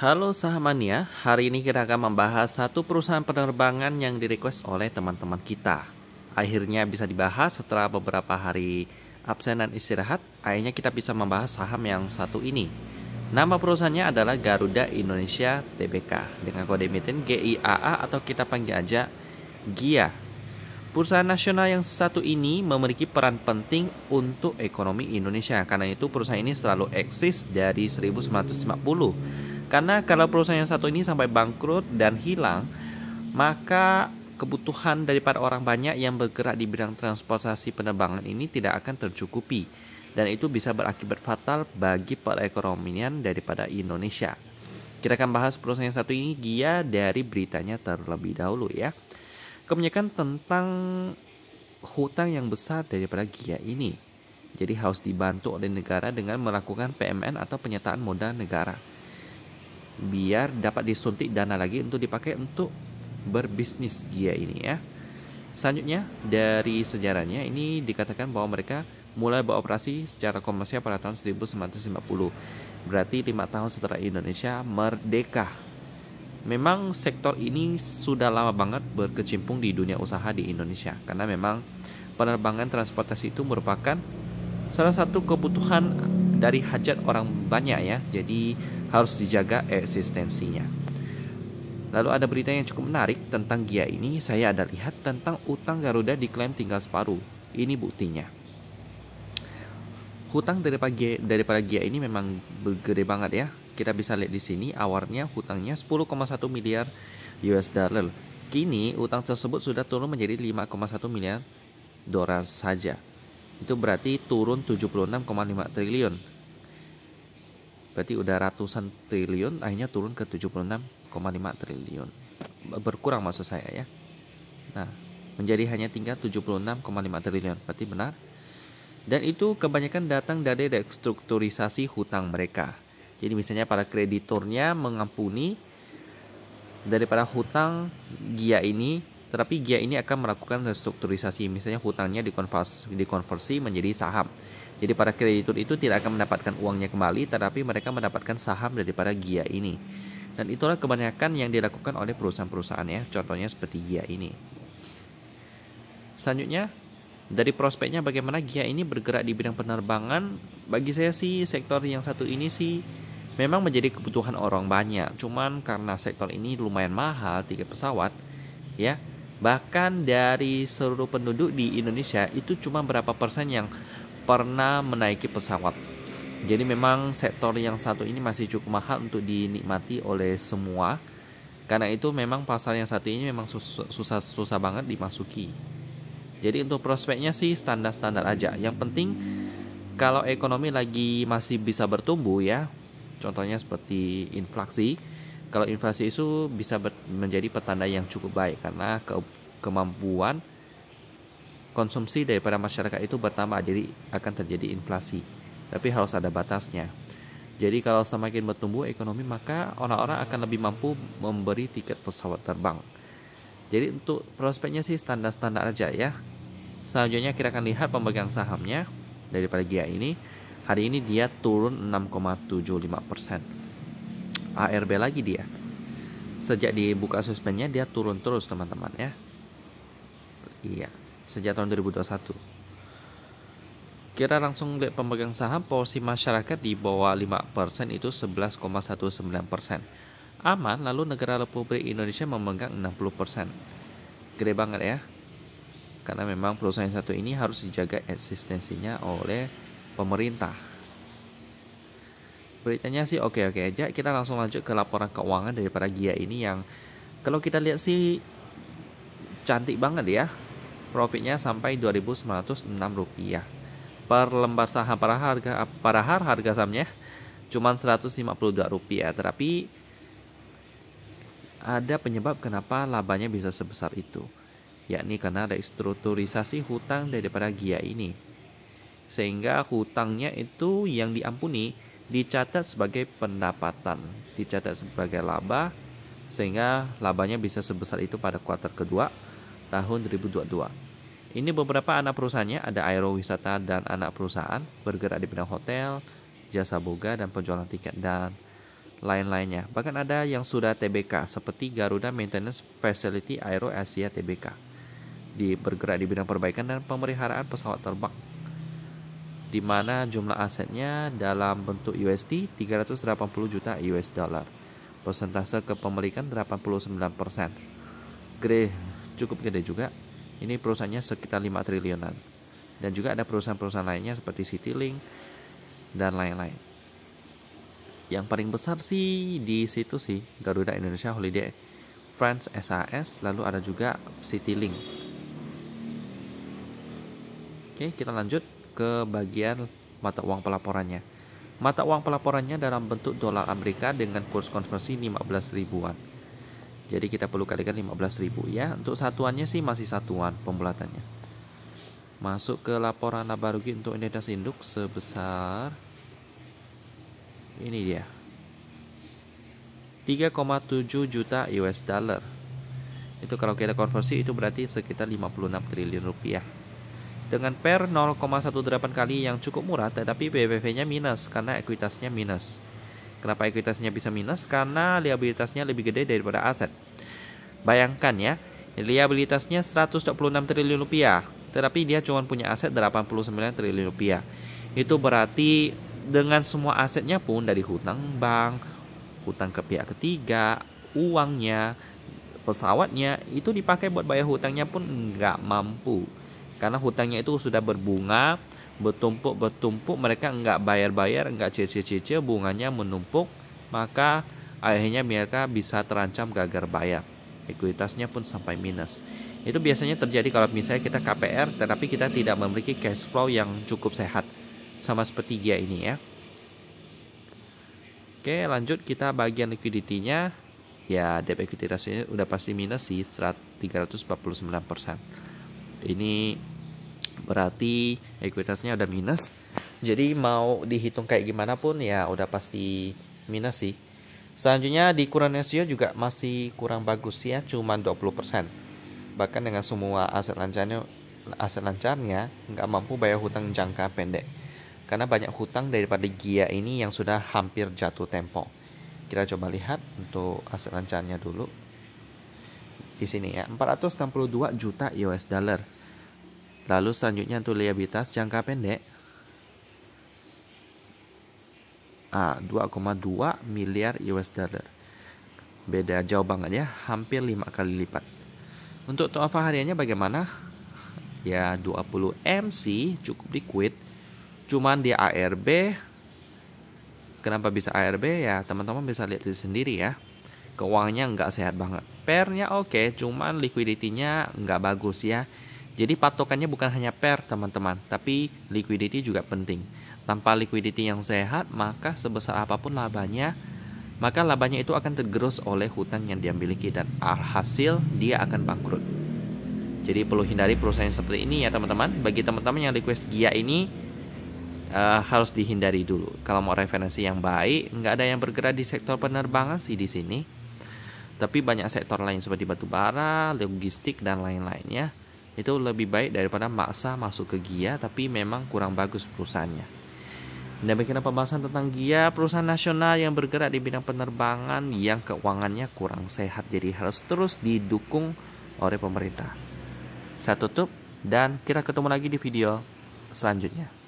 Halo Sahamania, hari ini kita akan membahas satu perusahaan penerbangan yang direquest oleh teman-teman kita. Akhirnya bisa dibahas setelah beberapa hari absen dan istirahat, akhirnya kita bisa membahas saham yang satu ini. Nama perusahaannya adalah Garuda Indonesia Tbk dengan kode emiten GIAA atau kita panggil aja GIA. Perusahaan nasional yang satu ini memiliki peran penting untuk ekonomi Indonesia karena itu perusahaan ini selalu eksis dari 1950 karena kalau perusahaan yang satu ini sampai bangkrut dan hilang, maka kebutuhan daripada orang banyak yang bergerak di bidang transportasi penerbangan ini tidak akan tercukupi dan itu bisa berakibat fatal bagi perekonomian daripada Indonesia. Kita akan bahas perusahaan yang satu ini Gia dari beritanya terlebih dahulu ya. Kebanyakan tentang hutang yang besar daripada Gia ini. Jadi harus dibantu oleh negara dengan melakukan PMN atau penyertaan modal negara biar dapat disuntik dana lagi untuk dipakai untuk berbisnis dia ini ya. Selanjutnya dari sejarahnya ini dikatakan bahwa mereka mulai beroperasi secara komersial pada tahun 1950. Berarti lima tahun setelah Indonesia merdeka. Memang sektor ini sudah lama banget berkecimpung di dunia usaha di Indonesia karena memang penerbangan transportasi itu merupakan salah satu kebutuhan dari hajat orang banyak ya. Jadi harus dijaga eksistensinya. Lalu ada berita yang cukup menarik tentang Gia ini. Saya ada lihat tentang utang Garuda diklaim tinggal separuh. Ini buktinya. Hutang daripada Gia, daripada Gia ini memang gede banget ya. Kita bisa lihat di sini awarnya hutangnya 10,1 miliar US dollar. Kini utang tersebut sudah turun menjadi 5,1 miliar dolar saja. Itu berarti turun 76,5 triliun berarti udah ratusan triliun akhirnya turun ke 76,5 triliun berkurang maksud saya ya nah menjadi hanya tinggal 76,5 triliun berarti benar dan itu kebanyakan datang dari restrukturisasi hutang mereka jadi misalnya para kreditornya mengampuni daripada hutang GIA ini tetapi GIA ini akan melakukan restrukturisasi misalnya hutangnya dikonversi, dikonversi menjadi saham jadi para kreditur itu tidak akan mendapatkan uangnya kembali tetapi mereka mendapatkan saham daripada GIA ini. Dan itulah kebanyakan yang dilakukan oleh perusahaan-perusahaan ya, contohnya seperti GIA ini. Selanjutnya, dari prospeknya bagaimana GIA ini bergerak di bidang penerbangan? Bagi saya sih sektor yang satu ini sih memang menjadi kebutuhan orang banyak. Cuman karena sektor ini lumayan mahal tiket pesawat ya. Bahkan dari seluruh penduduk di Indonesia itu cuma berapa persen yang pernah menaiki pesawat. Jadi memang sektor yang satu ini masih cukup mahal untuk dinikmati oleh semua. Karena itu memang pasar yang satu ini memang susah-susah banget dimasuki. Jadi untuk prospeknya sih standar-standar aja. Yang penting kalau ekonomi lagi masih bisa bertumbuh ya, contohnya seperti inflasi. Kalau inflasi itu bisa menjadi petanda yang cukup baik karena ke kemampuan konsumsi daripada masyarakat itu bertambah jadi akan terjadi inflasi tapi harus ada batasnya jadi kalau semakin bertumbuh ekonomi maka orang-orang akan lebih mampu memberi tiket pesawat terbang jadi untuk prospeknya sih standar-standar aja ya selanjutnya kita akan lihat pemegang sahamnya daripada GIA ini hari ini dia turun 6,75% ARB lagi dia sejak dibuka suspennya dia turun terus teman-teman ya iya sejak tahun 2021. Kira langsung lihat pemegang saham porsi masyarakat di bawah 5% itu 11,19%. Aman, lalu negara Republik Indonesia memegang 60%. Gede banget ya. Karena memang perusahaan yang satu ini harus dijaga eksistensinya oleh pemerintah. Beritanya sih oke-oke aja, kita langsung lanjut ke laporan keuangan daripada GIA ini yang kalau kita lihat sih cantik banget ya Profitnya sampai Rp2.906 per lembar saham para harga para har harga sahamnya cuma Rp152 tapi ada penyebab kenapa labanya bisa sebesar itu yakni karena restrukturisasi hutang daripada Gia ini sehingga hutangnya itu yang diampuni dicatat sebagai pendapatan dicatat sebagai laba sehingga labanya bisa sebesar itu pada kuartal kedua tahun 2022. Ini beberapa anak perusahaannya ada aero wisata dan anak perusahaan bergerak di bidang hotel, jasa boga dan penjualan tiket dan lain-lainnya. Bahkan ada yang sudah TBK seperti Garuda Maintenance Facility Aero Asia TBK. Di bergerak di bidang perbaikan dan pemeliharaan pesawat terbang di mana jumlah asetnya dalam bentuk USD 380 juta US dollar. Persentase kepemilikan 89%. Grey cukup gede juga. Ini perusahaannya sekitar 5 triliunan. Dan juga ada perusahaan-perusahaan lainnya seperti Citylink dan lain-lain. Yang paling besar sih di situ sih Garuda Indonesia Holiday France SAS, lalu ada juga Citylink. Oke, kita lanjut ke bagian mata uang pelaporannya. Mata uang pelaporannya dalam bentuk dolar Amerika dengan kurs konversi 15 ribuan jadi kita perlu kalikan 15.000 ya. Untuk satuannya sih masih satuan pembulatannya. Masuk ke laporan laba rugi untuk identitas induk sebesar ini dia. 3,7 juta US dollar. Itu kalau kita konversi itu berarti sekitar 56 triliun rupiah. Dengan PER 0,18 kali yang cukup murah tetapi BPV-nya minus karena ekuitasnya minus. Kenapa ekuitasnya bisa minus? Karena liabilitasnya lebih gede daripada aset. Bayangkan ya, liabilitasnya 126 triliun rupiah, tetapi dia cuma punya aset 89 triliun rupiah. Itu berarti dengan semua asetnya pun dari hutang bank, hutang ke pihak ketiga, uangnya, pesawatnya itu dipakai buat bayar hutangnya pun nggak mampu karena hutangnya itu sudah berbunga bertumpuk-bertumpuk mereka nggak bayar-bayar nggak cicil-cicil bunganya menumpuk maka akhirnya mereka bisa terancam gagal bayar ekuitasnya pun sampai minus itu biasanya terjadi kalau misalnya kita KPR tetapi kita tidak memiliki cash flow yang cukup sehat sama seperti dia ini ya oke lanjut kita bagian likuiditinya ya debt equity ratio udah pasti minus sih 349% ini berarti ekuitasnya udah minus jadi mau dihitung kayak gimana pun ya udah pasti minus sih selanjutnya di current ratio juga masih kurang bagus ya cuma 20% bahkan dengan semua aset lancarnya aset lancarnya nggak mampu bayar hutang jangka pendek karena banyak hutang daripada Gia ini yang sudah hampir jatuh tempo kita coba lihat untuk aset lancarnya dulu di sini ya 462 juta US dollar Lalu selanjutnya untuk liabilitas jangka pendek ah, A 2,2 miliar US dollar. Beda jauh banget ya, hampir 5 kali lipat. Untuk top up hariannya bagaimana? Ya 20 MC cukup liquid. Cuman di ARB Kenapa bisa ARB ya teman-teman bisa lihat di sendiri ya Keuangannya nggak sehat banget Pernya oke okay, cuman liquidity-nya nggak bagus ya jadi patokannya bukan hanya per teman-teman, tapi liquidity juga penting. Tanpa liquidity yang sehat, maka sebesar apapun labanya, maka labanya itu akan tergerus oleh hutang yang dia miliki dan alhasil dia akan bangkrut. Jadi perlu hindari perusahaan seperti ini ya teman-teman. Bagi teman-teman yang request GIA ini uh, harus dihindari dulu. Kalau mau referensi yang baik, nggak ada yang bergerak di sektor penerbangan sih di sini. Tapi banyak sektor lain seperti batu bara, logistik dan lain-lainnya itu lebih baik daripada maksa masuk ke Gia tapi memang kurang bagus perusahaannya. bagaimana pembahasan tentang Gia, perusahaan nasional yang bergerak di bidang penerbangan yang keuangannya kurang sehat jadi harus terus didukung oleh pemerintah. Saya tutup dan kita ketemu lagi di video selanjutnya.